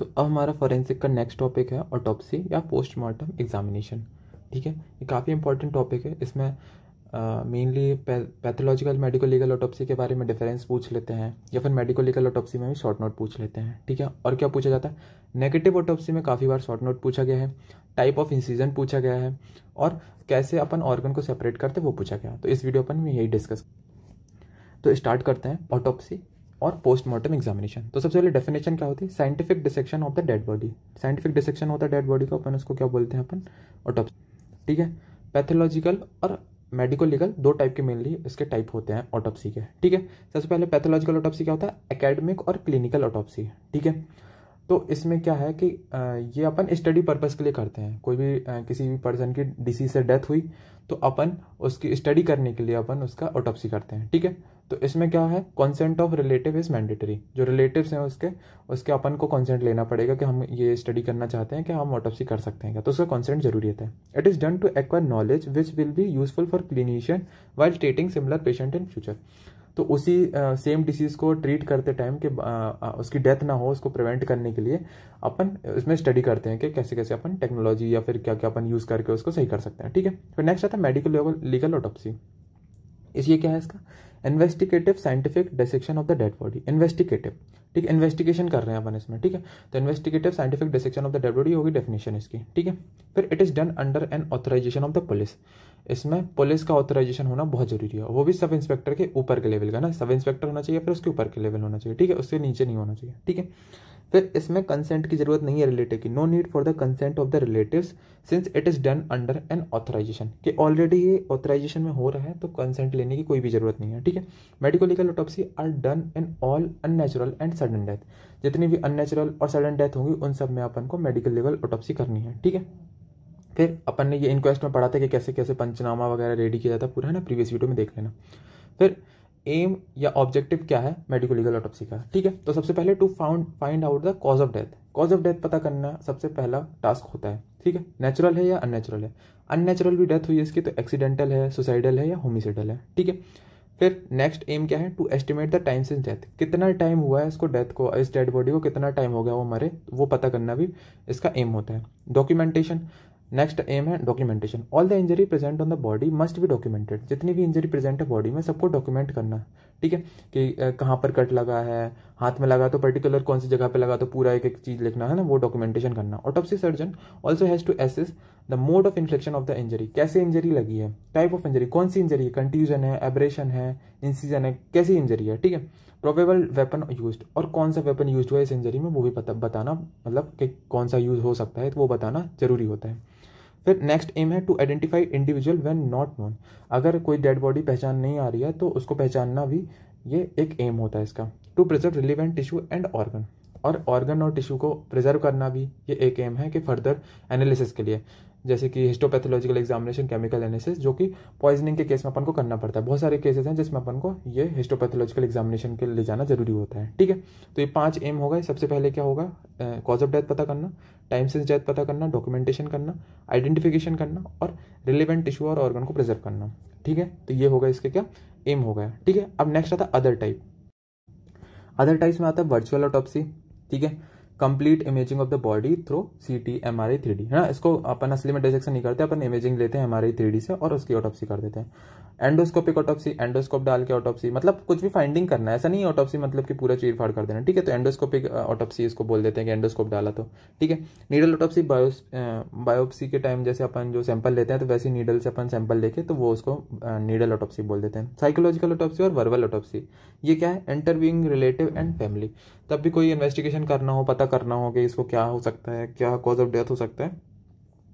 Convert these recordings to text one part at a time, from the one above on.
तो अब हमारा फॉरेंसिक का नेक्स्ट टॉपिक है ऑटोपसी या पोस्टमार्टम एग्जामिनेशन ठीक है ये काफ़ी इंपॉर्टेंट टॉपिक है इसमें mainly pathological medical legal autopsy के बारे में डिफरेंस पूछ लेते हैं या फिर मेडिकल लीगल ऑटोपसी में भी शॉर्ट नोट पूछ लेते हैं ठीक है और क्या पूछा जाता है नेगेटिव ऑटोपसी में काफ़ी बार शॉर्ट नोट पूछा गया है टाइप ऑफ इंसीजन पूछा गया है और कैसे अपन ऑर्गन को सेपरेट करते वो पूछा गया तो इस वीडियो अपन में यही डिस्कस तो स्टार्ट करते हैं ऑटोपसी और पोस्टमार्टम एग्जामिनेशन तो सबसे पहले डेफिनेशन क्या होती है scientific dissection of the dead body scientific dissection होता है डेड बॉडी का अपन उसको क्या बोलते हैं अपन ऑटोप्सी ठीक है पैथोलॉजिकल और मेडिकल लीगल दो टाइप के मेनली इसके टाइप होते हैं ऑटोपसी के ठीक है सबसे पहले पैथोलॉजिकल ऑटोपसी क्या होता है एकेडमिक और क्लिनिकल ऑटोप्सी ठीक है तो इसमें क्या है कि ये अपन स्टडी पर्पज़ के लिए करते हैं कोई भी किसी भी पर्सन की डिसीज से डेथ हुई तो अपन उसकी स्टडी करने के लिए अपन उसका ऑटोपसी करते हैं ठीक है तो इसमें क्या है consent of relative is mandatory जो रिलेटिव्स हैं उसके उसके अपन को कॉन्सेंट लेना पड़ेगा कि हम ये स्टडी करना चाहते हैं कि हम ऑटोपसी कर सकते हैं क्या तो उसका कॉन्सेंट जरूरी है it is done to acquire knowledge which will be useful for clinician while treating similar patient in future तो उसी सेम डिसीज को ट्रीट करते टाइम कि उसकी डेथ ना हो उसको प्रिवेंट करने के लिए अपन इसमें स्टडी करते हैं कि कैसे कैसे अपन टेक्नोलॉजी या फिर क्या क्या अपन यूज़ करके उसको सही कर सकते हैं ठीक है फिर तो नेक्स्ट आता है मेडिकल लीगल ऑटोपसी इसलिए क्या है इसका investigative scientific dissection of the dead body investigative ठीक है इन्वेस्टिगेशन कर रहे हैं अपन इसमें ठीक है तो investigative scientific dissection of the dead body होगी डेफिनेशन इसकी ठीक है फिर it is done under an authorization of the police इसमें पुलिस का ऑथराइजेशन होना बहुत जरूरी है वो भी सब इंस्पेक्टर के ऊपर के लेवल का ना सब इंस्पेक्टर होना चाहिए फिर उसके ऊपर के लेवल होना चाहिए ठीक है उसके नीचे नहीं होना चाहिए ठीक है फिर इसमें कंसेंट की जरूरत नहीं है रिलेटिव की no need for the consent of the relative since it is done under an authorization कि ऑलरेडी ये ऑथराइजेशन में हो रहा है तो कंसेंट लेने की कोई भी जरूरत नहीं है ठीक है medical legal autopsy are done in all unnatural and sudden death जितनी भी अननेचुरल और सडन डेथ होंगी उन सब में अपन को मेडिकल लीगल ऑटोपसी करनी है ठीक है फिर अपन ने ये इनक्वेस्ट में पढ़ा था कि कैसे कैसे पंचनामा वगैरह रेडी किया जाता है पूरा है ना प्रीवियस वीडियो में देख लेना फिर एम या ऑब्जेक्टिव क्या है मेडिकल लीगल ऑटोपसी का ठीक है तो सबसे पहले to found find out the cause of death cause of death पता करना सबसे पहला टास्क होता है ठीक है नेचुरल है या अननेचुरल है अननेचुरल भी डेथ हुई है इसकी तो एक्सीडेंटल है सुसाइडल है या होमिसाइडल है ठीक है फिर नेक्स्ट एम क्या है to estimate the time since death कितना टाइम हुआ है इसको डेथ को इस डेड बॉडी को कितना टाइम हो गया वो मरे वो पता करना भी इसका एम होता है डॉक्यूमेंटेशन नेक्स्ट एम है documentation all the injury present on the body must भी डॉक्यूमेंटेड जितनी भी इंजरी प्रेजेंट है बॉडी में सबको डॉक्यूमेंट करना ठीक है कि कहाँ पर कट लगा है हाथ में लगा तो पर्टिकुलर कौन सी जगह पे लगा तो पूरा एक एक चीज़ लिखना है ना वो डॉक्यूमेंटेशन करना autopsy surgeon also has to assess the mode of infliction of the injury कैसे इंजरी लगी है टाइप ऑफ इंजरी कौन सी इंजरी है कंट्यूजन है एब्रेशन है इंसीजन है कैसी इंजरी है ठीक है प्रोबेबल वेपन यूज और कौन सा वेपन यूज हुआ है इस इंजरी में वो भी बताना मतलब कि कौन सा यूज़ हो सकता है तो वो बताना जरूरी होता है फिर नेक्स्ट एम है to identify individual when not known अगर कोई डेड बॉडी पहचान नहीं आ रही है तो उसको पहचानना भी ये एक एम होता है इसका to preserve relevant tissue and organ और ऑर्गन और टिश्यू को प्रिजर्व करना भी ये एक एम है कि फर्दर एनालिसिस के लिए जैसे कि हिस्टोपैथोलॉजिकल एग्जामिनेशन केमिकल एनालिसिस जो कि पॉइजनिंग के केस में अपन को करना पड़ता है बहुत सारे केसेस हैं जिसमें अपन को ये हिस्टोपैथोलॉजिकल एग्जामिनेशन के लिए जाना जरूरी होता है ठीक है तो ये पांच एम होगा सबसे पहले क्या होगा कॉज ऑफ डेथ पता करना टाइम सेंस डेथ पता करना डॉक्यूमेंटेशन करना आइडेंटिफिकेशन करना और रिलेवेंट टिश्यू और ऑर्गन को प्रिजर्व करना ठीक है तो ये होगा इसके क्या एम हो गया ठीक है अब नेक्स्ट आता है अदर टाइप अदर टाइप्स में आता है वर्चुअल ऑटोपसी ठीक है complete imaging of the body through C T M R I three D है ना इसको अपन असली में डिसेक्शन नहीं करते अपन इमेजिंग लेते हैं M R I three D से और उसकी ऑटोपसी कर देते हैं एंडोस्कोपिक ऑटोपसी एंडोस्कोप डाल के ऑटोपसी मतलब कुछ भी फाइंडिंग करना है ऐसा नहीं ऑटोपसी मतलब कि पूरा चीरफाड़ कर देना ठीक है तो एंडोस्कोपिक ऑटोपसी इसको बोल देते हैं कि एंडोस्कोप डाला तो ठीक है नीडल ऑटोपसी बायोपसी बायोप्सी के टाइम जैसे अपन जो सैंपल लेते हैं तो वैसे नीडल से अपन सैंपल लेके तो वो उसको नीडल ऑटोपसी बोल देते हैं साइकोलॉजिकल ऑटोपसी और वर्बल ऑटोपसी ये क्या है इंटरव्यूइंग रिलेटिव एंड फैमिली तब भी कोई इन्वेस्टिगेशन करना हो पता करना हो कि इसको क्या हो सकता है क्या कॉज ऑफ डेथ हो सकता है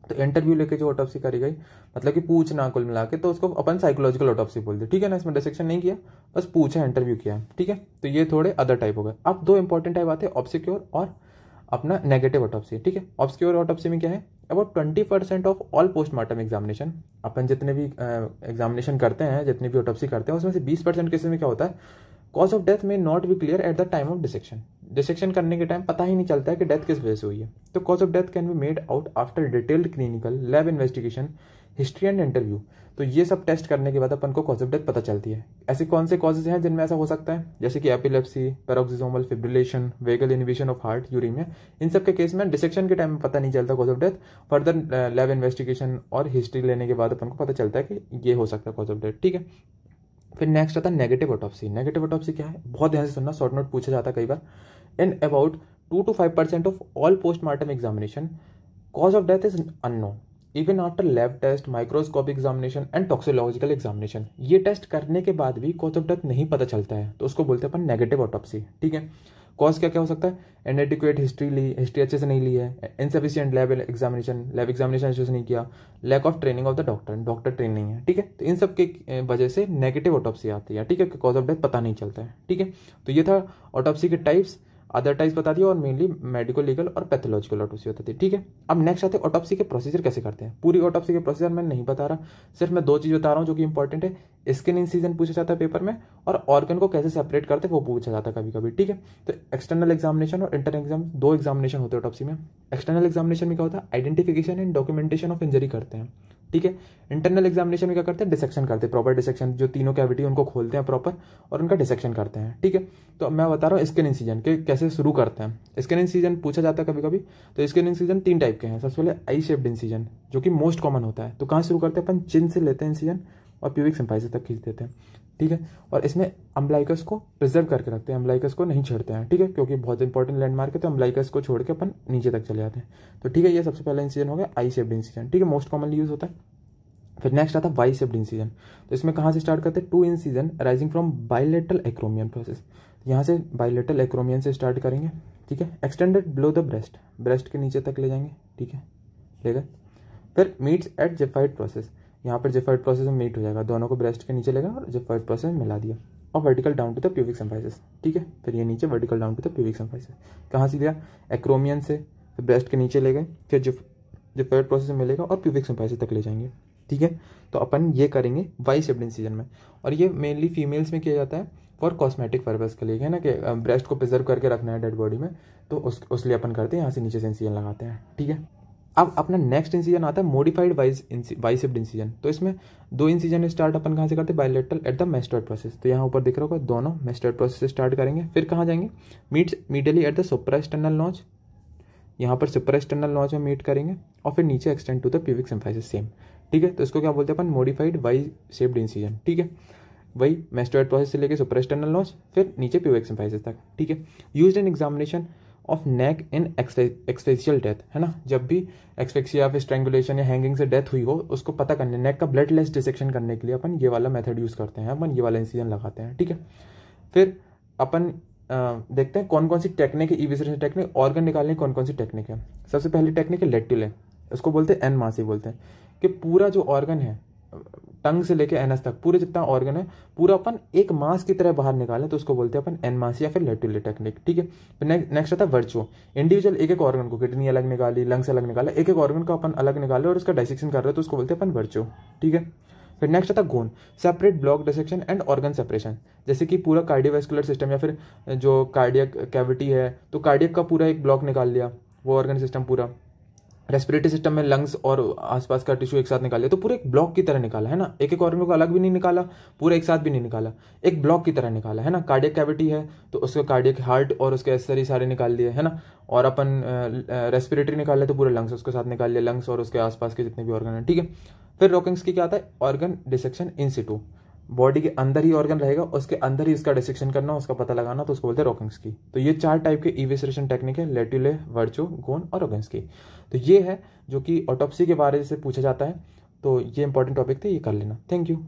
तो इंटरव्यू लेके जो ऑटोपसी करी गई मतलब कि पूछना कुल मिला के तो उसको अपन साइकोलॉजिकल ऑटोपसी बोलते ठीक है ना इसमें डिसेक्शन नहीं किया बस पूछा इंटरव्यू किया ठीक है तो ये थोड़े अदर टाइप हो गए अब दो इंपॉर्टेंट टाइप आते हैं ऑप्सिक्योर और अपना नेगेटिव ऑटोपसी ठीक है ऑप्सिक्योर ऑटोपसी में क्या है about twenty percent of all postmortem examination अपन जितने भी एग्जामिनेशन करते हैं जितने भी ऑटोपसी करते हैं उसमें से बीस परसेंट केसेस में क्या होता है कॉज ऑफ डेथ में not be clear at the time of dissection dissection करने के टाइम पता ही नहीं चलता है कि डेथ किस वजह से हुई है तो cause of death can be made out after detailed clinical lab investigation history and interview तो ये सब टेस्ट करने के बाद अपन को कॉज ऑफ डेथ पता चलती है ऐसे कौन से कॉजेज हैं जिनमें ऐसा हो सकता है जैसे कि epilepsy paroxysmal fibrillation vagal inhibition of heart uremia इन सब के केस में डिसेक्शन के टाइम में पता नहीं चलता cause of death further lab investigation और हिस्ट्री लेने के बाद अपन को पता चलता है कि ये हो सकता है कॉज ऑफ डेथ ठीक है फिर नेक्स्ट आता है नेगेटिव ऑटोपसी नेगेटिव ऑटोपसी क्या है बहुत ध्यान से सुनना शॉर्ट नोट पूछा जाता है कई बार in about two to five percent of all postmortem examination cause of death is unknown even after lab test microscope examination and toxicological examination ये टेस्ट करने के बाद भी कॉज ऑफ डेथ नहीं पता चलता है तो उसको बोलते हैं अपन नेगेटिव ऑटोपसी ठीक है कॉज क्या क्या हो सकता है इनएडिक्यूएट हिस्ट्री ली हिस्ट्री अच्छे से नहीं ली है insufficient lab examination lab examination अच्छे से नहीं किया lack of training of the doctor doctor train नहीं है ठीक है तो इन सब के वजह से नेगेटिव ऑटोपसी आती है ठीक है कॉज ऑफ डेथ पता नहीं चलता है ठीक है तो ये था ऑटोपसी के टाइप्स अदर टाइप्स बता दिया और मेनली मेडिकल लीगल और पैथोलॉजिकल ऑटोपसी बता दी ठीक है अब नेक्स्ट आते हैं ऑटोपसी के प्रोसीजर कैसे करते हैं पूरी ऑटोपसी के प्रोसीजर मैं नहीं बता रहा सिर्फ मैं दो चीज़ बता रहा हूँ जो कि इंपॉर्टेंट है स्किन इंसीजन पूछा जाता है पेपर में और ऑर्गन को कैसे सेपरेट करते हैं वो पूछा जाता है कभी कभी ठीक है तो एक्सटर्नल एग्जामिनेशन और इंटरनल एग्जाम दो एग्जामिनेशन होते हैं ऑटोपसी में एक्सटर्नल एग्जामिनेशन में क्या होता है identification and documentation of injury करते हैं ठीक है इंटरनल एग्जामिनेशन में क्या करते हैं डिसेक्शन करते हैं प्रॉपर डिसेक्शन जो तीनों कैविटी उनको खोलते हैं प्रॉपर और उनका डिसेक्शन करते हैं ठीक है तो मैं बता रहा हूँ स्किन इंसीजन के कैसे शुरू करते हैं स्किन इंसीजन पूछा जाता है कभी कभी तो स्किन इंसीजन तीन टाइप के हैं सबसे पहले आई शेप्ड इंसीजन जो कि मोस्ट कॉमन होता है तो कहाँ शुरू करते हैं अपन चिन से लेते हैं इंसीजन और प्यूबिक सिंपाइसिस तक खींच देते हैं ठीक है और इसमें अम्बलाइकस को प्रिजर्व करके रखते हैं अम्बलाइकस को नहीं छेड़ते हैं ठीक है क्योंकि बहुत इंपॉर्टेंट लैंडमार्क है तो अम्बलाइकस को छोड़ के अपन नीचे तक चले जाते हैं तो ठीक है ये सबसे पहला इंसीजन हो गया आई सेफ्ड इंसीजन ठीक है मोस्ट कॉमनली यूज होता है फिर नेक्स्ट आता है वाई सेफ्ड इंसीजन तो इसमें कहाँ से स्टार्ट करते हैं to incision rising from bilateral acromion process यहाँ से बायोलेटल एक्रोमियन से स्टार्ट करेंगे ठीक है extended below the breast breast के नीचे तक ले जाएंगे ठीक है ठीक है फिर मीट्स एट जेफाइड प्रोसेस यहाँ पर जेफर्ट प्रोसेस में मीट हो जाएगा दोनों को ब्रेस्ट के नीचे लगा और जेफर्ट प्रोसेस में मिला दिया और vertical down to the pubic symphysis ठीक है फिर ये नीचे vertical down to the pubic symphysis कहाँ से लिया एक्रोमियन से फिर ब्रेस्ट के नीचे ले गए फिर जो जिफर्ट प्रोसेस में मिलेगा और प्यूबिक एम्फाइसिस तक ले जाएंगे ठीक है तो अपन ये करेंगे वाई शेप्ड इंसिजन में और ये मेनली फीमेल्स में किया जाता है फॉर कॉस्मेटिक पर्पज़ के लिए है ना कि ब्रेस्ट को प्रिजर्व करके रखना है डेड बॉडी में तो उस उस लिए अपन करते हैं यहाँ से नीचे से इंसिजन लगाते हैं ठीक है अब अपना नेक्स्ट इंसीजन आता है मॉडिफाइड वाइज वाइसिप्ड इंसीजन तो इसमें दो इंसीजन स्टार्ट अपन कहाँ से करते हैं bilateral at the mastoid process तो यहाँ ऊपर देख रहे होगा दोनों मेस्टोइड प्रोसेस से स्टार्ट करेंगे फिर कहाँ जाएंगे meet medially at the supra external launch यहाँ पर सुपर एक्सटर्नल लॉन्च में मीट करेंगे और फिर नीचे extend to the pubic symphysis same ठीक है तो इसको क्या बोलते हैं अपन मॉडिफाइड वाई शेप्ड इंसीजन ठीक है वही मेस्टोइड प्रोसेस से लेकर सुपर एक्सटर्नल लॉन्च फिर नीचे प्यूबिक सिम्फाइसिस तक ठीक है use in examination of neck in asphyxial death है ना जब भी एक्सफेक्सिया स्ट्रेंगुलेशन या हैंगिंग से डेथ हुई हो उसको पता करने नेक का ब्लड लेस डिसेक्शन करने के लिए अपन ये वाला मेथड यूज़ करते हैं अपन ये वाला इंसीजन लगाते हैं ठीक है फिर अपन देखते हैं कौन कौन सी टेक्निक है ईविसरेशन टेक्निक ऑर्गन निकालने की कौन कौन सी टेक्निक है सबसे पहली टेक्निक है लेटिले उसको बोलते हैं एन मासी बोलते हैं कि पूरा जो ऑर्गन है टंग से लेकर एनस तक पूरे जितना ऑर्गन है पूरा अपन एक मास की तरह बाहर निकालें तो उसको बोलते हैं अपन मास या फिर लेटुले टेक्निक ठीक है तो नेक्स्ट आता है वर्चुअल इंडिविजुअल एक एक ऑर्गन को किडनी अलग निकाली लंग्स अलग निकाले एक एक ऑर्गन को अपन अलग निकाले और उसका डाइसेक्शन कर रहे हो तो उसको बोलते हैं अपन वर्चुअल ठीक है फिर नेक्स्ट आता Ghon separate block dissection and organ separation जैसे कि पूरा कार्डियोवेस्कुलर सिस्टम या फिर जो कार्डियक कैविटी है तो कार्डियक का पूरा एक ब्लॉक निकाल लिया वो ऑर्गन सिस्टम पूरा रेस्पिरेटरी सिस्टम में लंग्स और आसपास का टिश्यू एक साथ निकाल लिया तो पूरे एक ब्लॉक की तरह निकाला है ना एक एक ऑर्गन को अलग भी नहीं निकाला पूरा एक साथ भी नहीं निकाला एक ब्लॉक की तरह निकाला है ना कार्डियक कैविटी है तो उसके कार्डियक हार्ट और उसके एसरी सारे निकाल लिए है ना और अपन रेस्पिरेटरी निकाल लिया तो पूरे लंग्स उसके साथ निकाल लिया लंग्स और उसके आसपास के जितने भी ऑर्गन है ठीक है फिर रॉकिंग्स की क्या आता है organ dissection in situ body के अंदर ही ऑर्गन रहेगा उसके अंदर ही उसका डिस्ट्रिक्शन करना उसका पता लगाना तो उसको बोलते हैं रोकिंग्स की तो ये चार टाइप के इवेसरेशन टेक्निक है लेट्यूले वर्चो गोन और रोकिंग्स की तो ये है जो कि ऑटोप्सी के बारे से पूछा जाता है तो ये इंपॉर्टेंट टॉपिक थे ये कर लेना थैंक यू